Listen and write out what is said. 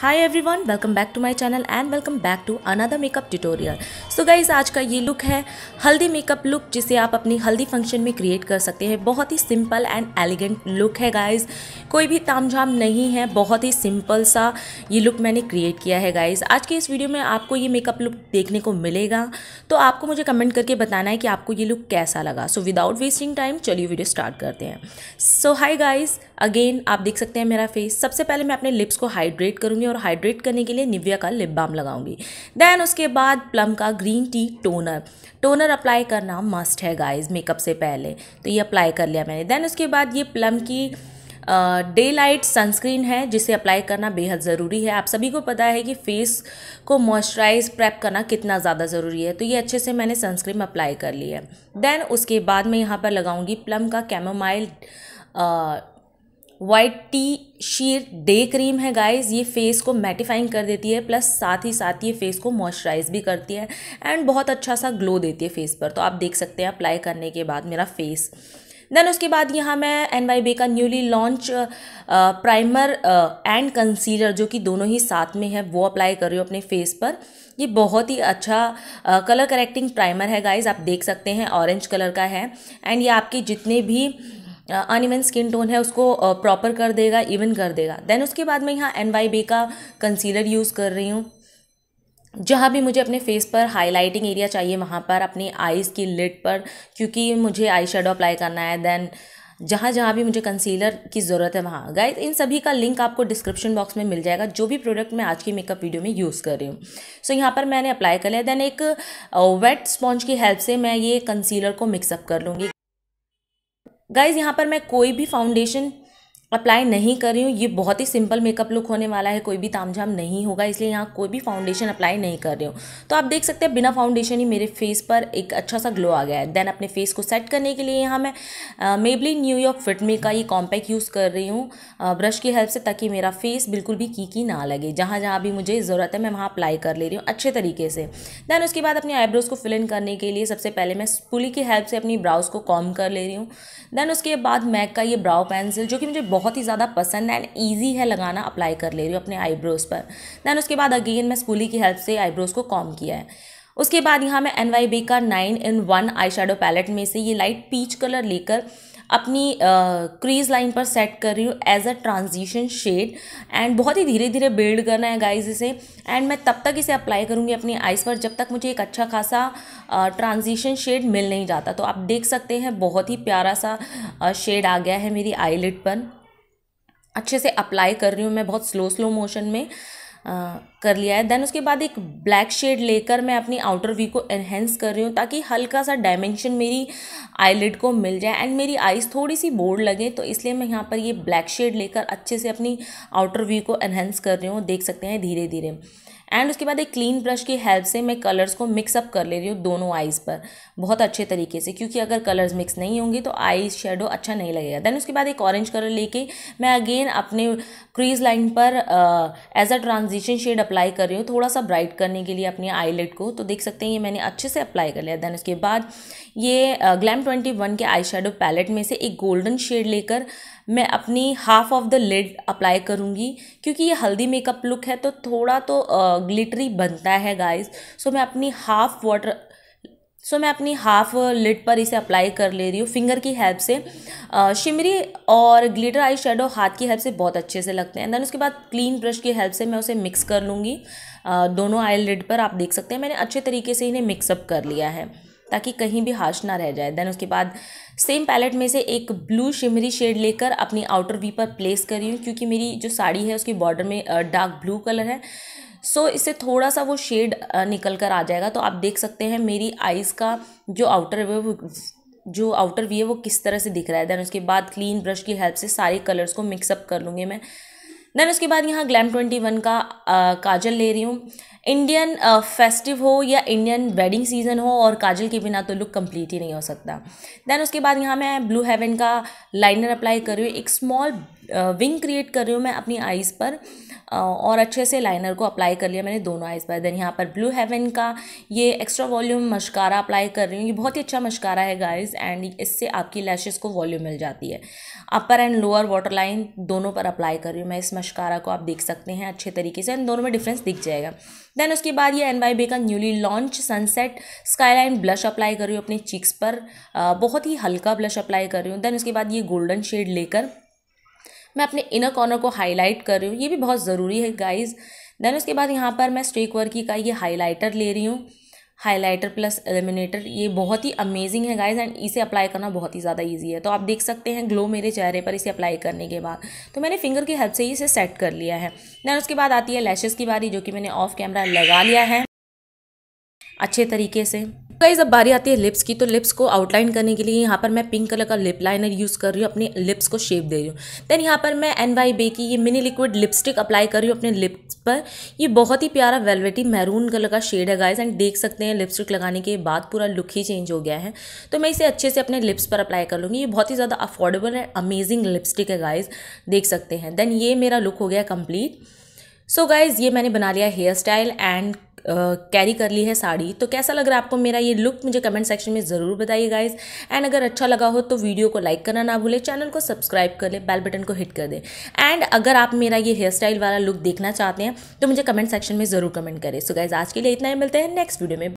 high everyone welcome back to my channel and welcome back to another makeup tutorial so guys आज का ये look है हल्दी makeup look जिसे आप अपनी हल्दी फंक्शन में क्रिएट कर सकते हैं बहुत ही सिंपल एंड एलिगेंट लुक है गाइज कोई भी ताम झाम नहीं है बहुत ही सिंपल सा ये लुक मैंने क्रिएट किया है गाइज आज के इस वीडियो में आपको ये मेकअप लुक देखने को मिलेगा तो आपको मुझे कमेंट करके बताना है कि आपको ये लुक कैसा लगा सो विदाउट वेस्टिंग टाइम चलिए वीडियो स्टार्ट करते हैं सो हाई गाइज अगेन आप देख सकते हैं मेरा फेस सबसे पहले मैं अपने लिप्स को हाइड्रेट करूँगी दूंगी और हाइड्रेट करने के लिए निविया का लिप बाम लगाऊंगी देन उसके बाद प्लम का green tea toner toner apply करना मस्ट है गाइज मेकअप से पहले तो ये अप्लाई कर लिया मैंने देन उसके बाद ये प्लम की डे लाइट सनस्क्रीन है जिसे अप्लाई करना बेहद ज़रूरी है आप सभी को पता है कि फेस को मॉइस्चराइज प्रेप करना कितना ज़्यादा ज़रूरी है तो ये अच्छे से मैंने सनस्क्रीन अप्लाई कर ली है देन उसके बाद मैं यहाँ पर लगाऊंगी प्लम का chamomile white tea sheer day cream है गाइस ये फेस को मैटिफाइंग कर देती है प्लस साथ ही साथ ये फेस को मॉइस्चराइज भी करती है एंड बहुत अच्छा सा ग्लो देती है फेस पर तो आप देख सकते हैं अप्लाई करने के बाद मेरा फेस देन उसके बाद यहाँ मैं एन वाई बे का newly launch primer and concealer जो कि दोनों ही साथ में है वो अप्लाई कर रही हूँ अपने फेस पर ये बहुत ही अच्छा कलर करेक्टिंग प्राइमर है गाइज आप देख सकते हैं ऑरेंज कलर का है एंड ये आपके जितने भी अनिवन स्किन टोन है उसको प्रॉपर कर देगा इवन कर देगा देन उसके बाद मैं यहाँ एन वाई बी का कंसीलर यूज़ कर रही हूँ जहाँ भी मुझे अपने फेस पर हाईलाइटिंग एरिया चाहिए वहाँ पर अपनी आईज़ की लिड पर क्योंकि मुझे आई शेडो अप्लाई करना है देन जहाँ जहाँ भी मुझे कंसीलर की ज़रूरत है वहाँ गए इन सभी का लिंक आपको डिस्क्रिप्शन बॉक्स में मिल जाएगा जो भी प्रोडक्ट मैं आज की मेकअप वीडियो में यूज़ कर रही हूँ सो so, यहाँ पर मैंने अप्लाई कर लिया देन एक वेट स्पॉन्ज की हेल्प से मैं ये कंसीलर को मिक्सअप कर लूँगी गाइज़ यहाँ पर मैं कोई भी फाउंडेशन अप्लाई नहीं कर रही हूँ ये बहुत ही सिंपल मेकअप लुक होने वाला है कोई भी तामझाम नहीं होगा इसलिए यहाँ कोई भी फाउंडेशन अप्लाई नहीं कर रही हूँ तो आप देख सकते हैं बिना फाउंडेशन ही मेरे फेस पर एक अच्छा सा ग्लो आ गया है देन अपने फेस को सेट करने के लिए यहाँ मैं मेबली न्यूयॉर्क फिटमे का ये कॉम्पैक्ट यूज़ कर रही हूँ ब्रश की हेल्प से ताकि मेरा फेस बिल्कुल भी की की ना लगे जहाँ जहाँ भी मुझे ज़रूरत है मैं वहाँ अप्लाई कर ले रही हूँ अच्छे तरीके से देन उसके बाद अपनी आईब्रोज़ को फिल इन करने के लिए सबसे पहले मैं स्पूली की हेल्प से अपनी ब्राउज़ को कॉम कर ले रही हूँ देन उसके बाद मैक का ये ब्राउ पेंसिल जो कि मुझे बहुत ही ज़्यादा पसंद है एंड ईजी है लगाना अप्लाई कर ले रही हूँ अपने आईब्रोज़ पर दैन उसके बाद अगेन मैं स्कूली की हेल्प से आईब्रोज़ को कॉम किया है उसके बाद यहाँ मैं एन वाई बी का nine in one eye shadow palette में से ये लाइट पीच कलर लेकर अपनी क्रीज लाइन पर सेट कर रही हूँ as a transition shade and बहुत ही धीरे धीरे बिल्ड करना है गाइज इसे एंड मैं तब तक इसे अप्लाई करूँगी अपनी आइज़ पर जब तक मुझे एक अच्छा खासा ट्रांजिशन शेड मिल नहीं जाता तो आप देख सकते हैं बहुत ही प्यारा सा शेड आ गया है मेरी आईलिट पर अच्छे से अप्लाई कर रही हूँ मैं बहुत स्लो स्लो मोशन में आ, कर लिया है देन उसके बाद एक ब्लैक शेड लेकर मैं अपनी आउटर व्यू को एनहेंस कर रही हूँ ताकि हल्का सा डायमेंशन मेरी आईलिड को मिल जाए एंड मेरी आईज थोड़ी सी बोर्ड लगे तो इसलिए मैं यहाँ पर ये ब्लैक शेड लेकर अच्छे से अपनी आउटर व्यू को एनहेंस कर रही हूँ देख सकते हैं धीरे धीरे एंड उसके बाद एक क्लीन ब्रश की हेल्प से मैं कलर्स को मिक्सअप कर ले रही हूँ दोनों आइज़ पर बहुत अच्छे तरीके से क्योंकि अगर कलर्स मिक्स नहीं होंगे तो आई शेडो अच्छा नहीं लगेगा देन उसके बाद एक ऑरेंज कलर लेके मैं अगेन अपने क्रीज लाइन पर as a transition shade apply कर रही हूँ थोड़ा सा ब्राइट करने के लिए अपनी आईलेट को तो देख सकते हैं ये मैंने अच्छे से अप्लाई कर लिया देन उसके बाद ये ग्लैम ट्वेंटी वन के आई शेडो पैलेट में से एक गोल्डन शेड लेकर मैं अपनी half of the lid apply करूँगी क्योंकि ये हल्दी मेकअप लुक है तो थोड़ा तो ग्लिटरी बनता है गाइस सो मैं अपनी हाफ़ वाटर सो मैं अपनी हाफ लिड पर इसे अप्लाई कर ले रही हूँ फिंगर की हेल्प से शिमरी और ग्लिटर आई शेडो हाथ की हेल्प से बहुत अच्छे से लगते हैं देन उसके बाद क्लीन ब्रश की हेल्प से मैं उसे मिक्स कर लूँगी दोनों आई लिड पर आप देख सकते हैं मैंने अच्छे तरीके से इन्हें मिक्सअप कर लिया है ताकि कहीं भी हाश ना रह जाए देन उसके बाद सेम पैलेट में से एक ब्लू शिमरी शेड लेकर अपनी आउटर वी पर प्लेस कर रही हूँ क्योंकि मेरी जो साड़ी है उसकी बॉर्डर में डार्क ब्लू कलर है सो so, इससे थोड़ा सा वो शेड निकल कर आ जाएगा तो आप देख सकते हैं मेरी आइज़ का जो आउटर वो जो आउटर वी है वो किस तरह से दिख रहा है देन उसके बाद क्लीन ब्रश की हेल्प से सारे कलर्स को मिक्सअप कर लूँगी मैं देन उसके बाद यहाँ ग्लैम ट्वेंटी वन का आ, काजल ले रही हूँ इंडियन फेस्टिव हो या इंडियन वेडिंग सीजन हो और काजल के बिना तो लुक कंप्लीट ही नहीं हो सकता देन उसके बाद यहाँ मैं ब्लू हेवन का लाइनर अप्लाई कर रही हूँ एक स्मॉल विंग क्रिएट कर रही हूँ मैं अपनी आइज़ पर और अच्छे से लाइनर को अप्लाई कर लिया मैंने दोनों आइज़ पर देन यहाँ पर ब्लू हेवन का ये एक्स्ट्रा वॉल्यूम मशकारा अप्लाई कर रही हूँ ये बहुत ही अच्छा मशकारा है गाइस एंड इससे आपकी लैशेज़ को वॉल्यूम मिल जाती है upper and lower water line दोनों पर अप्लाई कर रही हूँ मैं इस मशकारा को आप देख सकते हैं अच्छे तरीके से एंड दोनों में डिफ्रेंस दिख जाएगा देन उसके बाद ये एन वाई बे का newly launch sunset skyline blush apply कर रही हूँ अपने चीक्स पर बहुत ही हल्का ब्लश अप्लाई कर रही हूँ देन उसके बाद ये गोल्डन शेड लेकर मैं अपने इनर कॉर्नर को हाईलाइट कर रही हूँ ये भी बहुत ज़रूरी है गाइज़ देन उसके बाद यहाँ पर मैं स्टेक वर्की का ये हाईलाइटर ले रही हूँ हाईलाइटर प्लस एलिमिनेटर ये बहुत ही अमेजिंग है गाइज एंड इसे अप्लाई करना बहुत ही ज़्यादा ईजी है तो आप देख सकते हैं ग्लो मेरे चेहरे पर इसे अप्लाई करने के बाद तो मैंने फिंगर की हेल्प से ही इसे सेट कर लिया है देन उसके बाद आती है लैशेज़ की बारी जो कि मैंने ऑफ कैमरा लगा लिया है अच्छे तरीके से गाइज तो अब बारी आती है लिप्स की तो लिप्स को आउटलाइन करने के लिए यहाँ पर मैं पिंक कलर का लिप लाइनर यूज़ कर रही हूँ अपनी लिप्स को शेप दे रही हूँ देन यहाँ पर मैं एन वाई बे की ये मिनी लिक्विड लिपस्टिक अप्लाई कर रही हूँ अपने लिप्स पर ये बहुत ही प्यारा वेलवेटी मैरून कलर का शेड है गाइज एंड देख सकते हैं लिपस्टिक लगाने के बाद पूरा लुक ही चेंज हो गया है तो मैं इसे अच्छे से अपने लिप्स पर अप्लाई कर लूँगी ये बहुत ही ज़्यादा अफोर्डेबल एंड अमेजिंग लिपस्टिक है गाइज देख सकते हैं देन ये मेरा लुक हो गया कम्प्लीट सो गाइज़ ये मैंने बना लिया हेयर स्टाइल एंड कैरी कर ली है साड़ी तो कैसा लग रहा है आपको मेरा ये लुक मुझे कमेंट सेक्शन में ज़रूर बताइए गाइज एंड अगर अच्छा लगा हो तो वीडियो को लाइक करना ना भूलें चैनल को सब्सक्राइब कर ले बेल बटन को हिट कर दें एंड अगर आप मेरा ये हेयर स्टाइल वाला लुक देखना चाहते हैं तो मुझे कमेंट सेक्शन में ज़रूर कमेंट करें सो गाइज आज के लिए इतना ही मिलते हैं नेक्स्ट वीडियो में